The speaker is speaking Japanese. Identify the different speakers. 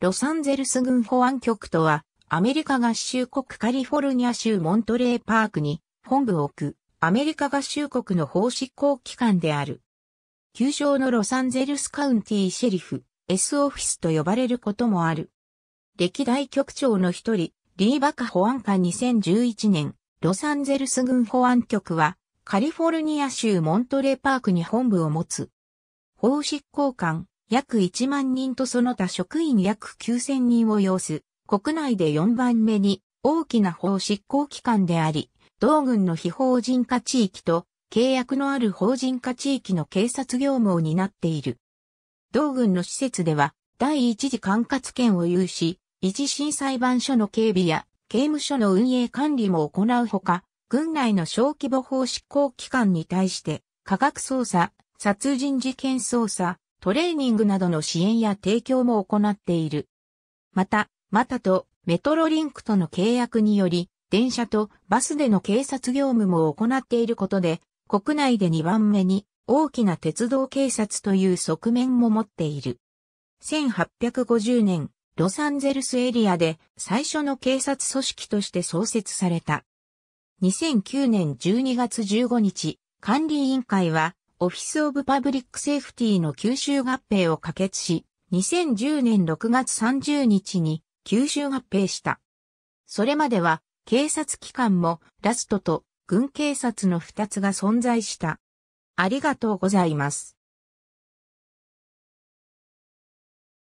Speaker 1: ロサンゼルス軍保安局とは、アメリカ合衆国カリフォルニア州モントレーパークに本部を置くアメリカ合衆国の法執行機関である。旧称のロサンゼルスカウンティシェリフ、S オフィスと呼ばれることもある。歴代局長の一人、リーバカ保安官2011年、ロサンゼルス軍保安局は、カリフォルニア州モントレーパークに本部を持つ。法執行官、約1万人とその他職員約9000人を要す、国内で4番目に大きな法執行機関であり、同軍の非法人化地域と契約のある法人化地域の警察業務を担っている。同軍の施設では第一次管轄権を有し、一次審裁判所の警備や刑務所の運営管理も行うほか、軍内の小規模法執行機関に対して、科学捜査、殺人事件捜査、トレーニングなどの支援や提供も行っている。また、マタとメトロリンクとの契約により、電車とバスでの警察業務も行っていることで、国内で2番目に大きな鉄道警察という側面も持っている。1850年、ロサンゼルスエリアで最初の警察組織として創設された。2009年12月15日、管理委員会はオフィス・オブ・パブリック・セーフティの吸収合併を可決し、2010年6月30日に吸収合併した。それまでは警察機関もラストと軍警察の2つが存在した。ありがとうございます。